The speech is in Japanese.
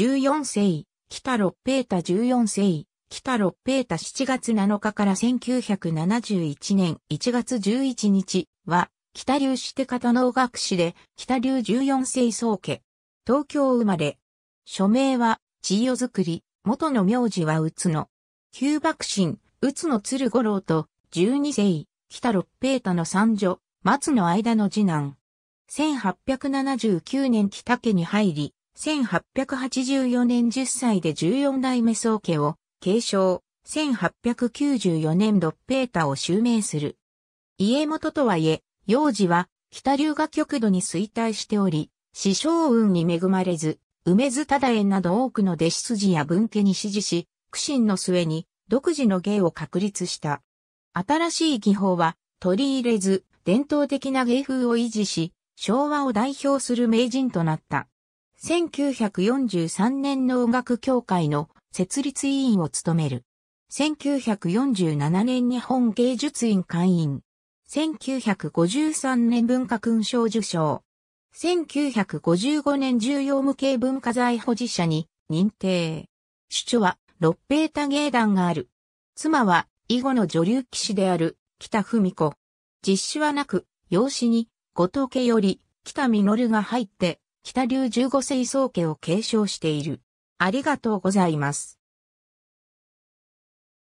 14世、北六平太14世、北六平太7月7日から1971年1月11日は、北流して方能学士で、北流14世宗家。東京生まれ。署名は、千代作り、元の名字は宇都野。旧幕臣、宇都野鶴五郎と、12世、北六平太の三女、松の間の次男。1879年北家に入り、1884年10歳で14代目宗家を継承、1894年六平太を襲名する。家元とはいえ、幼児は北流が極度に衰退しており、師匠運に恵まれず、梅津忠縁など多くの弟子筋や文家に支持し、苦心の末に独自の芸を確立した。新しい技法は取り入れず、伝統的な芸風を維持し、昭和を代表する名人となった。1943年の音楽協会の設立委員を務める。1947年日本芸術院会員。1953年文化勲章受章。1955年重要無形文化財保持者に認定。主張は六平太芸団がある。妻は囲碁の女流騎士である北文子。実施はなく、養子に後藤家より北実が入って北流十五世宗家を継承している。ありがとうございます。